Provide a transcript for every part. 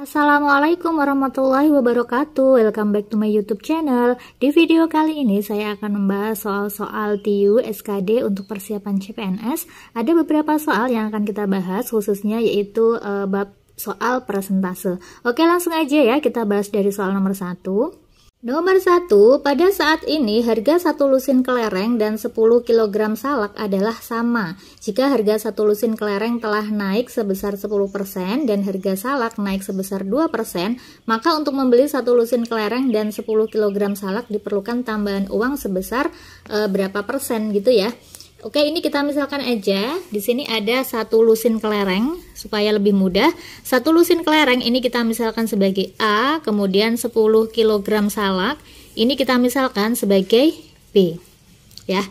Assalamualaikum warahmatullahi wabarakatuh Welcome back to my youtube channel Di video kali ini saya akan membahas soal-soal tu SKD untuk persiapan CPNS Ada beberapa soal yang akan kita bahas khususnya yaitu uh, bab soal presentase. Oke langsung aja ya kita bahas dari soal nomor 1 Nomor 1, pada saat ini harga 1 lusin kelereng dan 10 kg salak adalah sama. Jika harga 1 lusin kelereng telah naik sebesar 10% dan harga salak naik sebesar 2%, maka untuk membeli 1 lusin kelereng dan 10 kg salak diperlukan tambahan uang sebesar e, berapa persen gitu ya. Oke, ini kita misalkan aja di sini ada satu lusin kelereng supaya lebih mudah. Satu lusin kelereng ini kita misalkan sebagai A, kemudian 10 kg salak. Ini kita misalkan sebagai B. Ya.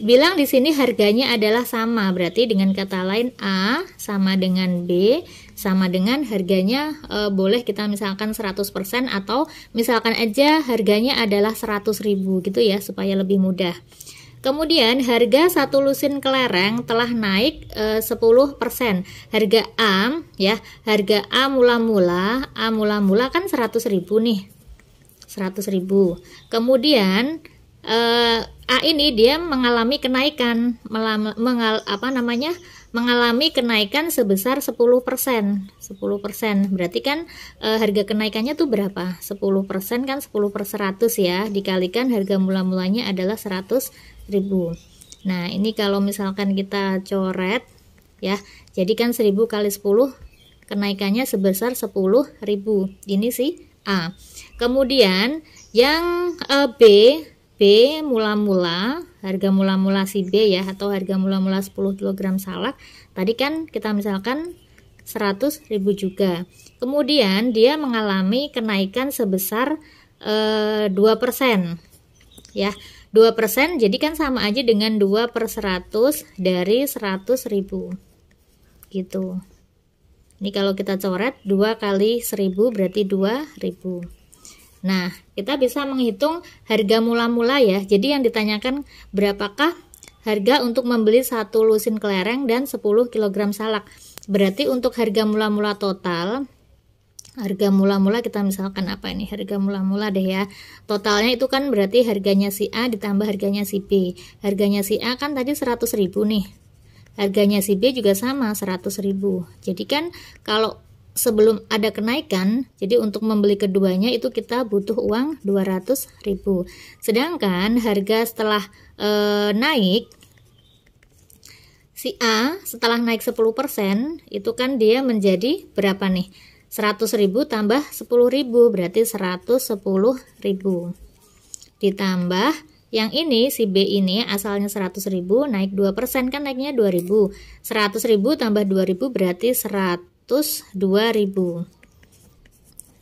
Bilang di sini harganya adalah sama, berarti dengan kata lain A sama dengan B sama dengan harganya e, boleh kita misalkan 100% atau misalkan aja harganya adalah 100.000 gitu ya supaya lebih mudah. Kemudian harga satu lusin kelereng telah naik eh, 10%. Harga A ya, harga A mula-mula, A mula-mula kan 100.000 nih. 100.000. Kemudian eh, A ini dia mengalami kenaikan melam, mengal, apa namanya? mengalami kenaikan sebesar 10%. 10%. Berarti kan e, harga kenaikannya tuh berapa? 10% kan 10 per 100 ya, dikalikan harga mula-mulanya adalah 100 1000 nah ini kalau misalkan kita coret ya jadi kan 1000 kali 10 kenaikannya sebesar 10.000 ini sih A kemudian yang e, B B mula-mula harga mula-mula si B ya atau harga mula-mula 10 kg salak tadi kan kita misalkan 100.000 juga kemudian dia mengalami kenaikan sebesar e, 2% ya 2% jadi kan sama aja dengan 2 per 100 dari 100 ribu gitu ini kalau kita coret 2 kali 1000 berarti 2000 nah kita bisa menghitung harga mula-mula ya jadi yang ditanyakan berapakah harga untuk membeli satu lusin kelereng dan 10 kg salak berarti untuk harga mula-mula total harga mula-mula kita misalkan apa ini harga mula-mula deh ya totalnya itu kan berarti harganya si A ditambah harganya si B harganya si A kan tadi ribu nih harganya si B juga sama 100.000 jadi kan kalau sebelum ada kenaikan, jadi untuk membeli keduanya itu kita butuh uang ribu Sedangkan harga setelah eh, naik si A setelah naik 10% itu kan dia menjadi berapa nih? 100.000 tambah 10.000 berarti 110.000 ditambah yang ini si B ini asalnya 100.000 naik 2% kan naiknya 2.000 100.000 tambah 2.000 berarti 102.000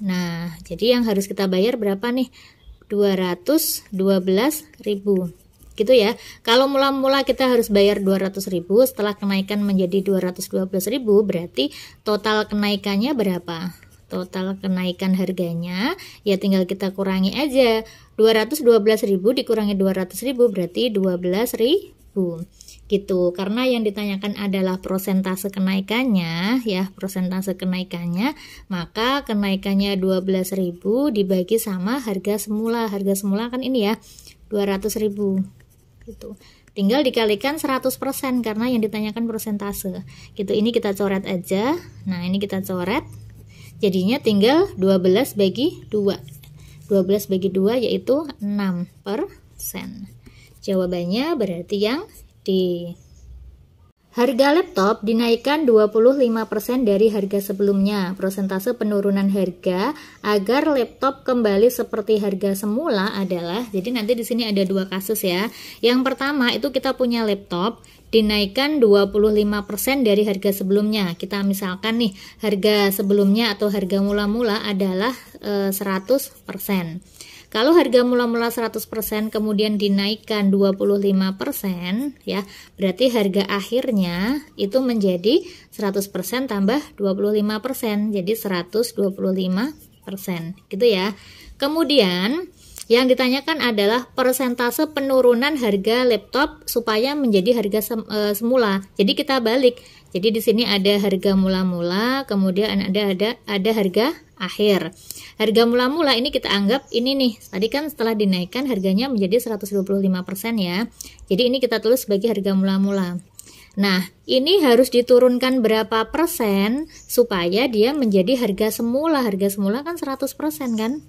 Nah jadi yang harus kita bayar berapa nih 212.000 gitu ya. Kalau mula-mula kita harus bayar 200 ribu, setelah kenaikan menjadi 212.000, berarti total kenaikannya berapa? Total kenaikan harganya ya tinggal kita kurangi aja. 212.000 dikurangi 200.000 berarti 12.000. gitu karena yang ditanyakan adalah persentase kenaikannya ya persentase kenaikannya maka kenaikannya 12.000 dibagi sama harga semula harga semula kan ini ya 200.000 gitu tinggal dikalikan 100% karena yang ditanyakan persentase gitu ini kita coret aja nah ini kita coret jadinya tinggal 12 bagi 2 12 bagi 2 yaitu 6 jawabannya berarti yang di Harga laptop dinaikkan 25% dari harga sebelumnya. Prosentase penurunan harga agar laptop kembali seperti harga semula adalah jadi nanti di sini ada dua kasus ya. Yang pertama itu kita punya laptop dinaikkan 25% dari harga sebelumnya. Kita misalkan nih harga sebelumnya atau harga mula-mula adalah e, eh, 100%. Kalau harga mula-mula 100% kemudian dinaikkan 25%, ya, berarti harga akhirnya itu menjadi 100% tambah 25%, jadi 125%. Gitu ya. Kemudian yang ditanyakan adalah persentase penurunan harga laptop supaya menjadi harga sem eh, semula. Jadi kita balik jadi di sini ada harga mula-mula, kemudian ada ada ada harga akhir. Harga mula-mula ini kita anggap ini nih. Tadi kan setelah dinaikkan harganya menjadi 125% ya. Jadi ini kita tulis sebagai harga mula-mula. Nah, ini harus diturunkan berapa persen supaya dia menjadi harga semula. Harga semula kan 100% kan?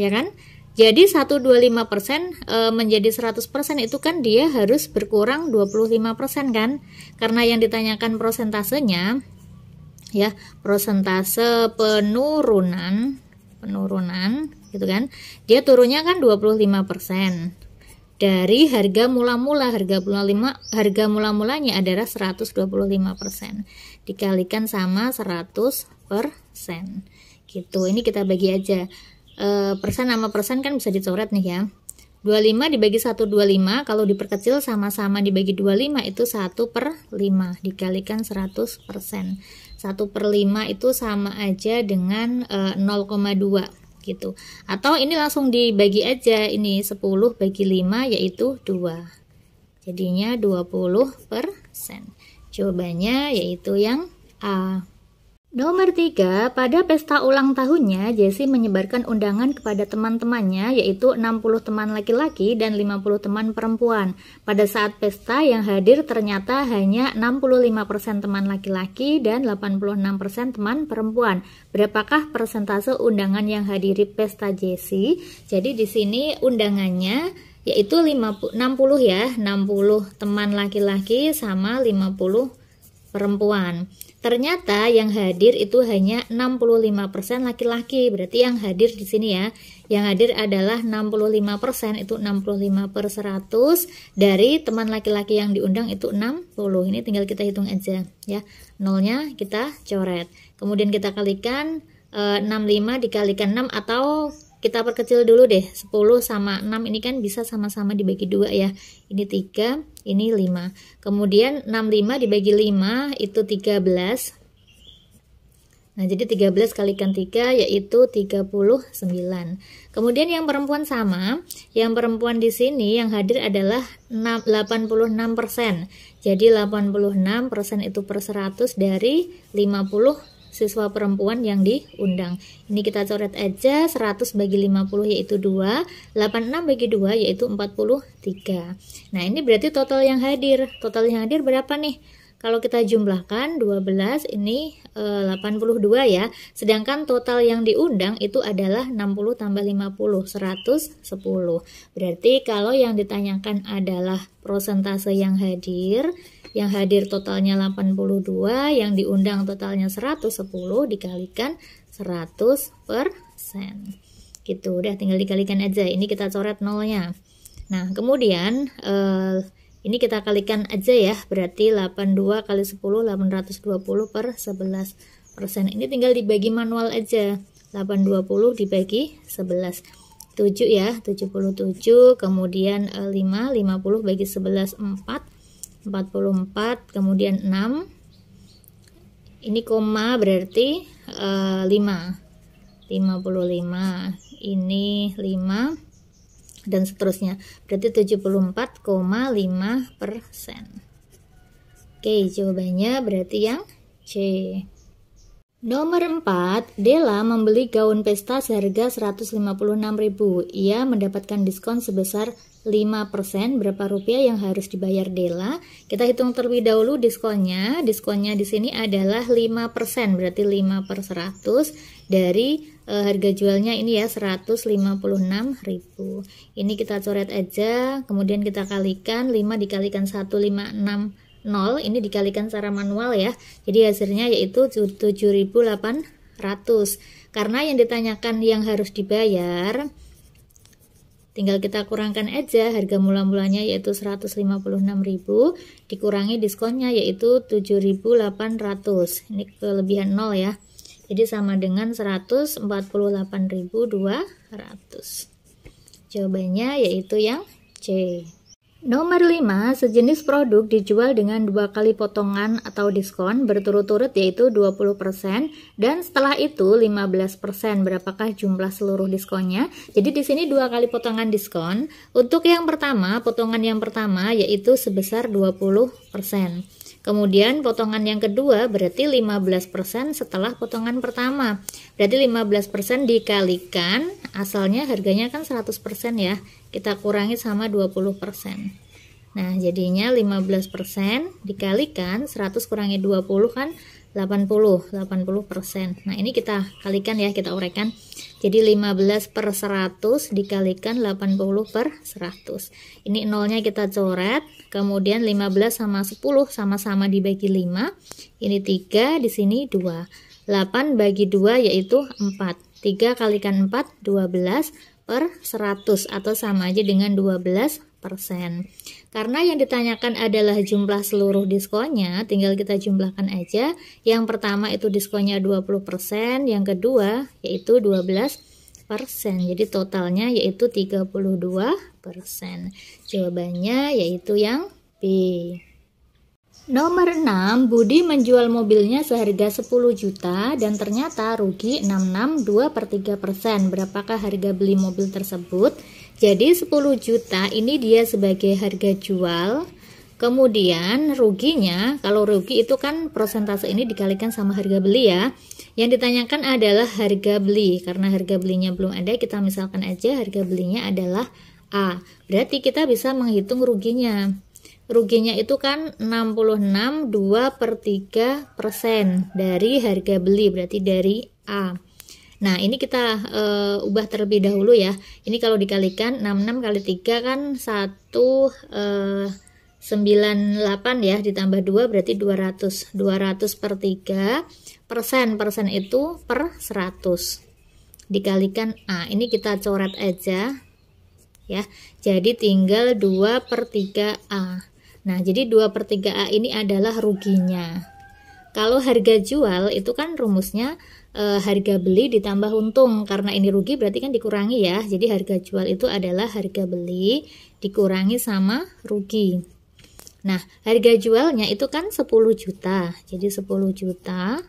Ya kan? Jadi 125% persen eh, menjadi 100% itu kan dia harus berkurang 25% kan? Karena yang ditanyakan persentasenya ya, persentase penurunan penurunan gitu kan. Dia turunnya kan 25% dari harga mula-mula harga mula-mula harga mula-mulanya adalah 125% dikalikan sama 100% gitu ini kita bagi aja Eh, persen sama persen kan bisa dicoret nih ya 25 dibagi 125 kalau diperkecil sama-sama dibagi 25 itu 1 per 5 dikalikan 100 persen 1 per 5 itu sama aja dengan e, eh, 0,2 gitu. Atau ini langsung dibagi aja ini 10 bagi 5 yaitu 2. Jadinya 20%. persen. Jawabannya yaitu yang A. Nomor tiga, pada pesta ulang tahunnya, Jesse menyebarkan undangan kepada teman-temannya, yaitu 60 teman laki-laki dan 50 teman perempuan. Pada saat pesta yang hadir ternyata hanya 65% teman laki-laki dan 86% teman perempuan. Berapakah persentase undangan yang hadiri pesta Jesse? Jadi di sini undangannya yaitu 50, 60 ya, 60 teman laki-laki sama 50 perempuan. Ternyata yang hadir itu hanya 65% laki-laki. Berarti yang hadir di sini ya, yang hadir adalah 65% itu 65 per 100 dari teman laki-laki yang diundang itu 60. Ini tinggal kita hitung aja ya. Nolnya kita coret. Kemudian kita kalikan 65 eh, dikalikan 6 atau kita perkecil dulu deh 10 sama 6 ini kan bisa sama-sama dibagi dua ya ini 3 ini 5 kemudian 65 dibagi 5 itu 13 nah jadi 13 kalikan 3 yaitu 39 kemudian yang perempuan sama yang perempuan di sini yang hadir adalah 86% jadi 86% itu per 100 dari 50 siswa perempuan yang diundang. Ini kita coret aja 100 bagi 50 yaitu 2, 86 bagi 2 yaitu 43. Nah, ini berarti total yang hadir. Total yang hadir berapa nih? Kalau kita jumlahkan 12 ini e, eh, 82 ya. Sedangkan total yang diundang itu adalah 60 tambah 50 110. Berarti kalau yang ditanyakan adalah prosentase yang hadir, yang hadir totalnya 82, yang diundang totalnya 110 dikalikan 100 persen. Gitu, udah tinggal dikalikan aja. Ini kita coret nolnya. Nah, kemudian eh, ini kita kalikan aja ya, berarti 82 kali 10 820 per 11 persen. Ini tinggal dibagi manual aja. 820 dibagi 11. 7 ya, 77, kemudian 5, eh, 50 bagi 11, 4, 44, kemudian 6. Ini koma berarti uh, 5. 55. Ini 5 dan seterusnya berarti 74,5 persen oke jawabannya berarti yang C Nomor 4, Della membeli gaun pesta seharga 156.000. Ia mendapatkan diskon sebesar 5% berapa rupiah yang harus dibayar Della. Kita hitung terlebih dahulu diskonnya. Diskonnya di sini adalah 5%, berarti 5 per 100 dari e, harga jualnya ini ya 156.000. Ini kita coret aja, kemudian kita kalikan 5 dikalikan 156 0 ini dikalikan secara manual ya. Jadi hasilnya yaitu 7.800. Karena yang ditanyakan yang harus dibayar Tinggal kita kurangkan aja harga mula-mulanya yaitu 156.000 dikurangi diskonnya yaitu 7.800. Ini kelebihan 0 ya. Jadi sama dengan 148.200. Jawabannya yaitu yang C. Nomor 5, sejenis produk dijual dengan dua kali potongan atau diskon berturut-turut yaitu 20% dan setelah itu 15%. Berapakah jumlah seluruh diskonnya? Jadi di sini dua kali potongan diskon. Untuk yang pertama, potongan yang pertama yaitu sebesar 20%. Kemudian potongan yang kedua berarti 15% setelah potongan pertama. Berarti 15% dikalikan, asalnya harganya kan 100% ya. Kita kurangi sama 20%. Nah, jadinya 15% dikalikan 100 kurangi 20 kan 80 80 persen nah ini kita kalikan ya kita uraikan jadi 15 per 100 dikalikan 80 per 100 ini nolnya kita coret kemudian 15 sama 10 sama-sama dibagi 5 ini 3 di sini 2 8 bagi 2 yaitu 4 3 kalikan 4 12 per 100 atau sama aja dengan 12 persen karena yang ditanyakan adalah jumlah seluruh diskonnya, tinggal kita jumlahkan aja. Yang pertama itu diskonnya 20%, yang kedua yaitu 12%. Jadi totalnya yaitu 32%. Jawabannya yaitu yang B. Nomor 6, Budi menjual mobilnya seharga 10 juta dan ternyata rugi 662 per 3 persen. Berapakah harga beli mobil tersebut? Jadi 10 juta ini dia sebagai harga jual. Kemudian ruginya, kalau rugi itu kan persentase ini dikalikan sama harga beli ya. Yang ditanyakan adalah harga beli. Karena harga belinya belum ada, kita misalkan aja harga belinya adalah A. Berarti kita bisa menghitung ruginya. Ruginya itu kan 66,2 per 3 persen dari harga beli, berarti dari A. Nah, ini kita uh, ubah terlebih dahulu ya. Ini kalau dikalikan 66 kali 3 kan 198 uh, eh, ya ditambah 2 berarti 200. 200 per 3 persen persen itu per 100 dikalikan A. Ini kita coret aja ya. Jadi tinggal 2 per 3A. Nah, jadi 2 per 3A ini adalah ruginya. Kalau harga jual itu kan rumusnya e, harga beli ditambah untung karena ini rugi berarti kan dikurangi ya jadi harga jual itu adalah harga beli dikurangi sama rugi nah harga jualnya itu kan 10 juta jadi 10 juta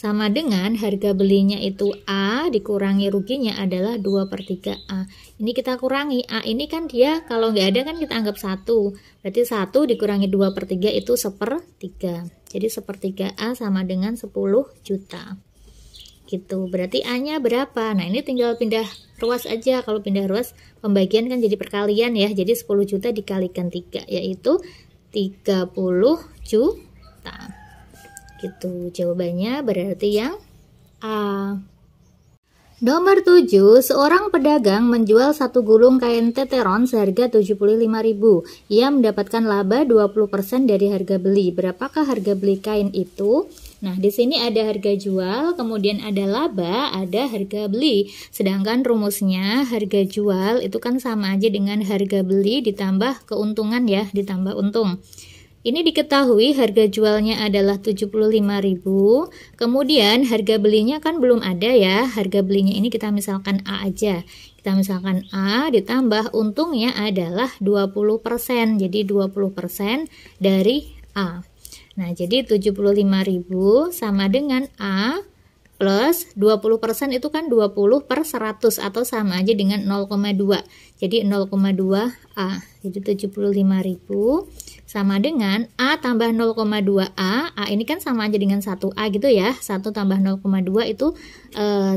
sama dengan harga belinya itu A dikurangi ruginya adalah 2 per 3A ini kita kurangi A ini kan dia kalau nggak ada kan kita anggap 1 berarti 1 dikurangi 2 per 3 itu 1 per 3 jadi sepertiga A sama dengan 10 juta. Gitu. Berarti A-nya berapa? Nah, ini tinggal pindah ruas aja. Kalau pindah ruas, pembagian kan jadi perkalian ya. Jadi 10 juta dikalikan 3, yaitu 30 juta. Gitu. Jawabannya berarti yang A. Nomor 7, seorang pedagang menjual satu gulung kain teteron seharga 75.000. Ia mendapatkan laba 20% dari harga beli. Berapakah harga beli kain itu? Nah, di sini ada harga jual, kemudian ada laba, ada harga beli. Sedangkan rumusnya harga jual itu kan sama aja dengan harga beli ditambah keuntungan ya, ditambah untung. Ini diketahui harga jualnya adalah 75.000, kemudian harga belinya kan belum ada ya. Harga belinya ini kita misalkan A aja. Kita misalkan A ditambah untungnya adalah 20%. Jadi 20% dari A. Nah, jadi 75.000 sama dengan A plus 20% itu kan 20 per 100 atau sama aja dengan 0,2 jadi 0,2 A jadi 75.000 sama dengan A tambah 0,2 A A ini kan sama aja dengan 1 A gitu ya 1 tambah 0,2 itu eh, 1,2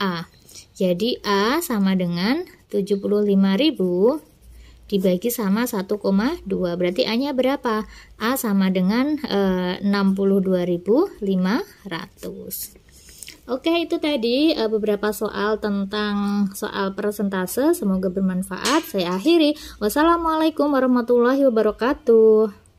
A jadi A sama dengan 75.000 dibagi sama 1,2 berarti A nya berapa? A sama dengan e, eh, 62.500 Oke itu tadi e, beberapa soal tentang soal persentase semoga bermanfaat saya akhiri wassalamualaikum warahmatullahi wabarakatuh